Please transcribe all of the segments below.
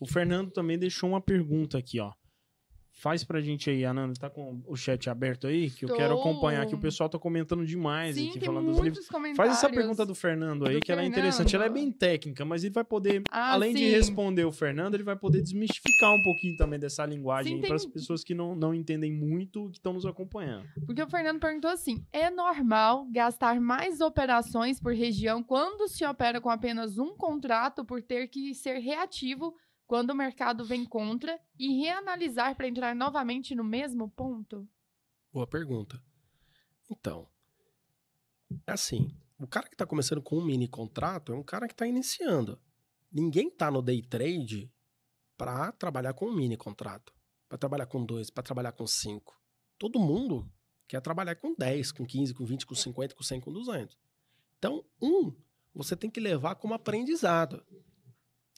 O Fernando também deixou uma pergunta aqui, ó. Faz pra gente aí, Ananda, tá com o chat aberto aí? Que eu quero acompanhar, que o pessoal tá comentando demais Sim, aqui, falando dos livros. Faz essa pergunta do Fernando aí, do que Fernando. ela é interessante. Ela é bem técnica, mas ele vai poder, ah, além sim. de responder o Fernando, ele vai poder desmistificar um pouquinho também dessa linguagem para as pessoas que não, não entendem muito que estão nos acompanhando. Porque o Fernando perguntou assim: é normal gastar mais operações por região quando se opera com apenas um contrato por ter que ser reativo quando o mercado vem contra e reanalisar para entrar novamente no mesmo ponto? Boa pergunta. Então, é assim, o cara que está começando com um mini contrato é um cara que está iniciando. Ninguém está no day trade para trabalhar com um mini contrato, para trabalhar com dois, para trabalhar com cinco. Todo mundo quer trabalhar com 10, com 15, com 20, com 50, com 100, com 200. Então, um, você tem que levar como aprendizado.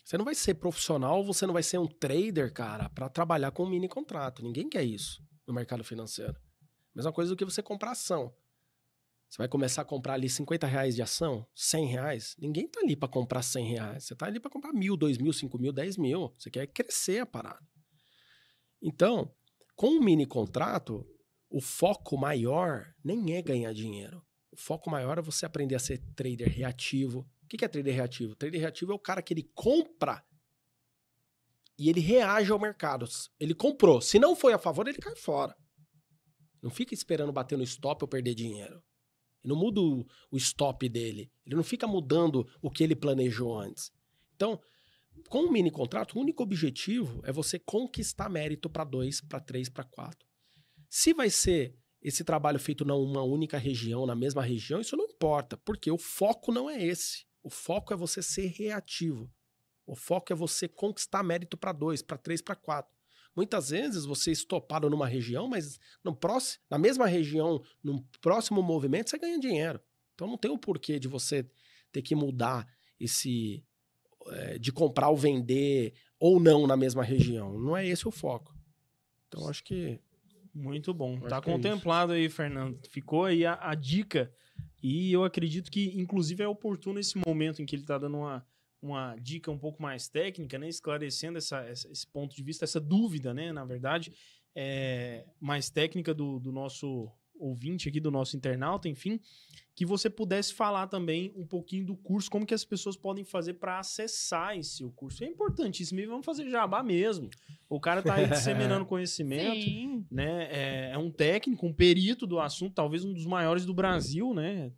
Você não vai ser profissional, você não vai ser um trader, cara, para trabalhar com um mini contrato. Ninguém quer isso no mercado financeiro. Mesma coisa do que você comprar ação. Você vai começar a comprar ali 50 reais de ação, 100 reais. Ninguém tá ali para comprar 100 reais. Você tá ali para comprar mil, dois mil, cinco mil, dez mil. Você quer crescer a parada. Então, com um mini contrato, o foco maior nem é ganhar dinheiro. O foco maior é você aprender a ser trader reativo, o que é trader reativo? Trader reativo é o cara que ele compra e ele reage ao mercado. Ele comprou. Se não foi a favor, ele cai fora. Não fica esperando bater no stop ou perder dinheiro. Ele não muda o, stop dele. Ele não fica mudando o que ele planejou antes. Então, com um mini contrato, o único objetivo é você conquistar mérito para dois, para três, para quatro. Se vai ser esse trabalho feito numa única região, na mesma região, isso não importa, porque o foco não é esse. O foco é você ser reativo. O foco é você conquistar mérito para dois, para três, para quatro. Muitas vezes você é estopado numa região, mas no próximo, na mesma região, no próximo movimento, você ganha dinheiro. Então não tem o porquê de você ter que mudar esse. É, de comprar ou vender ou não na mesma região. Não é esse o foco. Então acho que. Muito bom. Tá acho tá contemplado é aí, Fernando. Ficou aí a, a dica e eu acredito que, inclusive, é oportuno esse momento em que ele está dando uma, uma dica um pouco mais técnica, né? Esclarecendo essa, essa esse ponto de vista, essa dúvida, né? Na verdade, é, mais técnica do, do nosso ouvinte aqui do nosso internauta, enfim, que você pudesse falar também um pouquinho do curso, como que as pessoas podem fazer para acessar esse o curso. É importantíssimo, e vamos fazer jabá mesmo. O cara está aí disseminando conhecimento, Sim. né? É, é, um técnico, um perito do assunto, talvez um dos maiores do Brasil, né?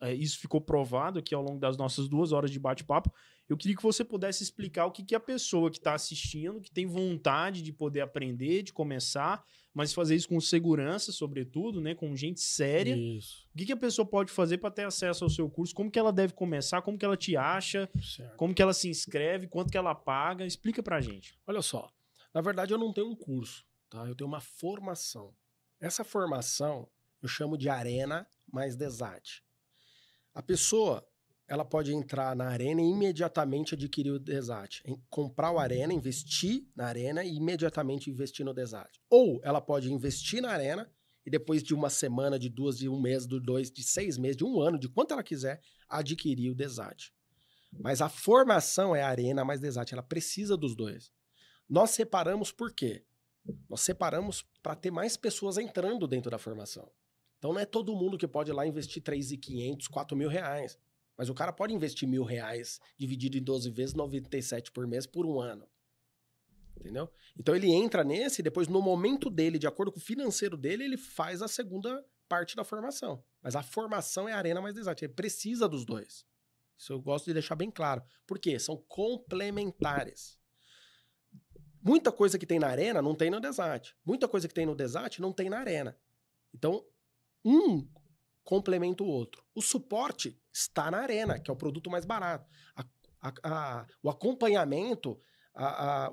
É, isso ficou provado aqui ao longo das nossas duas horas de bate-papo. Eu queria que você pudesse explicar o que, que a pessoa que está assistindo, que tem vontade de poder aprender, de começar, mas fazer isso com segurança, sobretudo, né? Com gente séria. Isso. O que, que a pessoa pode fazer para ter acesso ao seu curso? Como que ela deve começar? Como que ela te acha? Certo. Como que ela se inscreve? Quanto que ela paga? Explica para gente. Olha só, na verdade eu não tenho um curso, tá? Eu tenho uma formação. Essa formação eu chamo de Arena mais Desate. A pessoa ela pode entrar na arena e imediatamente adquirir o Desat. Comprar o arena, uhum. investir na arena e imediatamente investir no Desat. Ou ela pode investir na arena e depois de uma semana, de duas, de um mês, de dois, de seis meses, de um ano, de quanto ela quiser, adquirir o Desat. Mas a formação é arena mais Desat, ela precisa dos dois. Nós separamos por quê? Nós separamos para ter mais pessoas entrando dentro da formação. Então não é todo mundo que pode ir lá investir 3.500, 4 mil reais. Mas o cara pode investir mil reais dividido em 12 vezes, 97 por mês por um ano. Entendeu? Então ele entra nesse, depois, no momento dele, de acordo com o financeiro dele, ele faz a segunda parte da formação. Mas a formação é a arena mais exata. Ele precisa dos dois. Isso eu gosto de deixar bem claro. Por quê? São complementares. Muita coisa que tem na arena não tem no desate. Muita coisa que tem no desate não tem na arena. Então, um complementa o outro. O suporte está na arena, que é o produto mais barato. A, a, a, o acompanhamento,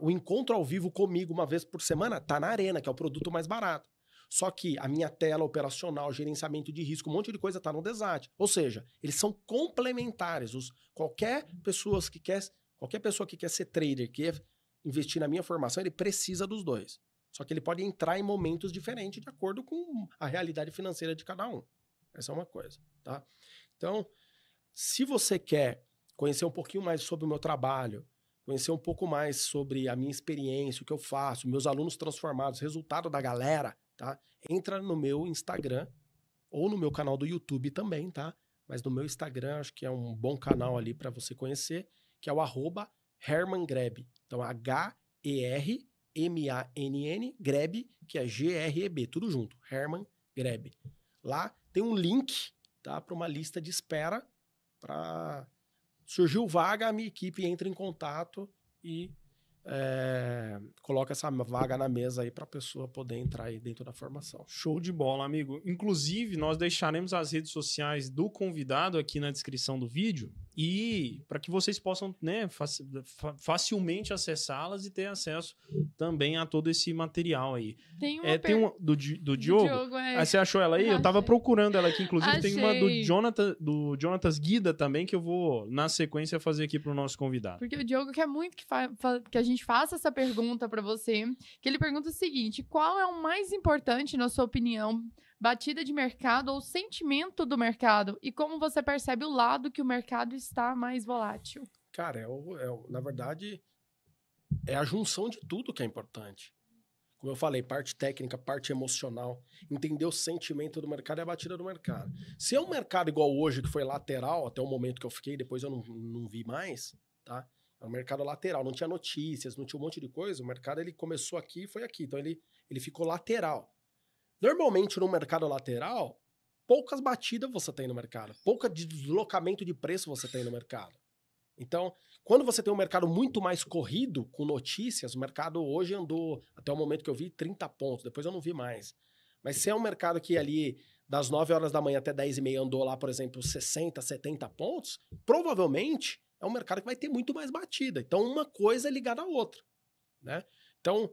o encontro ao vivo comigo uma vez por semana, está na arena, que é o produto mais barato. Só que a minha tela operacional, gerenciamento de risco, um monte de coisa está no Desat. Ou seja, eles são complementares. Os, qualquer, pessoas que quer, qualquer pessoa que quer ser trader, que quer investir na minha formação, ele precisa dos dois. Só que ele pode entrar em momentos diferentes de acordo com a realidade financeira de cada um. Essa é uma coisa, tá? Então, se você quer conhecer um pouquinho mais sobre o meu trabalho, conhecer um pouco mais sobre a minha experiência, o que eu faço, meus alunos transformados, resultado da galera, tá? Entra no meu Instagram ou no meu canal do YouTube também, tá? Mas no meu Instagram acho que é um bom canal ali para você conhecer, que é o arroba Herman Greb. Então, H-E-R M-A-N-N, Greb, que é G-R-E-B, tudo junto, Herman Greb. Lá tem um link tá, para uma lista de espera para surgiu vaga, a minha equipe entra em contato e é, coloca essa vaga na mesa aí para a pessoa poder entrar aí dentro da formação. Show de bola, amigo. Inclusive, nós deixaremos as redes sociais do convidado aqui na descrição do vídeo e para que vocês possam né, facilmente acessá-las e ter acesso também a todo esse material aí. Tem uma, é, tem uma do, do, do Diogo. é. Ah, você achou ela aí? Achei. Eu estava procurando ela aqui, inclusive Achei. tem uma do Jonathan, do Jonathan Guida também que eu vou na sequência fazer aqui para o nosso convidado. Porque o Diogo quer muito que, que a gente faça essa pergunta para você, que ele pergunta o seguinte: qual é o mais importante na sua opinião batida de mercado ou sentimento do mercado e como você percebe o lado que o mercado está mais volátil? Cara, é, o, é o, na verdade, é a junção de tudo que é importante. Como eu falei, parte técnica, parte emocional, entender o sentimento do mercado e é a batida do mercado. Se é um mercado igual hoje, que foi lateral até o momento que eu fiquei, depois eu não, não vi mais, tá? É um mercado lateral, não tinha notícias, não tinha um monte de coisa. O mercado ele começou aqui e foi aqui. Então ele, ele ficou lateral. Normalmente, no mercado lateral, poucas batidas você tem no mercado, pouca deslocamento de preço você tem no mercado. Então, quando você tem um mercado muito mais corrido com notícias, o mercado hoje andou, até o momento que eu vi, 30 pontos, depois eu não vi mais. Mas se é um mercado que ali, das 9 horas da manhã até 10 e meia, andou lá, por exemplo, 60, 70 pontos, provavelmente é um mercado que vai ter muito mais batida. Então, uma coisa é ligada à outra, né? Então,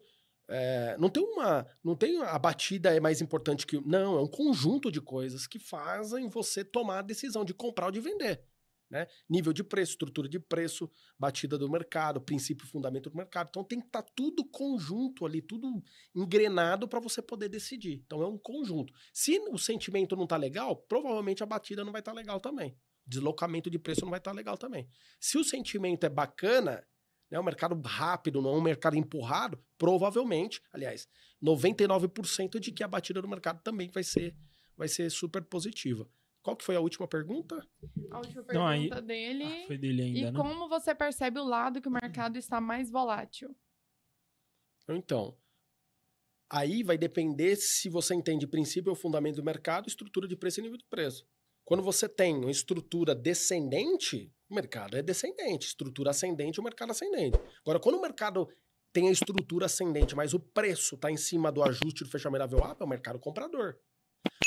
é, não tem uma. Não tem a batida é mais importante que. Não, é um conjunto de coisas que fazem você tomar a decisão de comprar ou de vender. Né? Nível de preço, estrutura de preço, batida do mercado, princípio e fundamento do mercado. Então tem que estar tá tudo conjunto ali, tudo engrenado para você poder decidir. Então é um conjunto. Se o sentimento não está legal, provavelmente a batida não vai estar tá legal também. Deslocamento de preço não vai estar tá legal também. Se o sentimento é bacana, né, um mercado rápido, não é um mercado empurrado, provavelmente, aliás, 99% de que a batida do mercado também vai ser, vai ser super positiva. Qual que foi a última pergunta? A última pergunta não, aí... dele. Ah, foi dele ainda, e né? como você percebe o lado que o mercado está mais volátil? Então, aí vai depender se você entende princípio ou fundamento do mercado, estrutura de preço e nível de preço. Quando você tem uma estrutura descendente, o mercado é descendente. Estrutura ascendente, o mercado ascendente. Agora, quando o mercado tem a estrutura ascendente, mas o preço está em cima do ajuste do fechamento da VWAP, é o mercado comprador.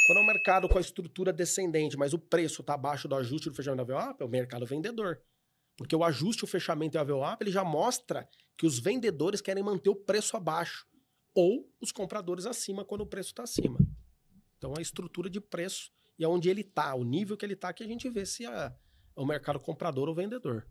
Quando é um mercado com a estrutura descendente, mas o preço está abaixo do ajuste do fechamento da VWAP, é o mercado vendedor. Porque o ajuste, o fechamento e a VWAP, ele já mostra que os vendedores querem manter o preço abaixo ou os compradores acima quando o preço está acima. Então, a estrutura de preço e aonde ele está, o nível que ele está, que a gente vê se é, é o mercado comprador ou vendedor.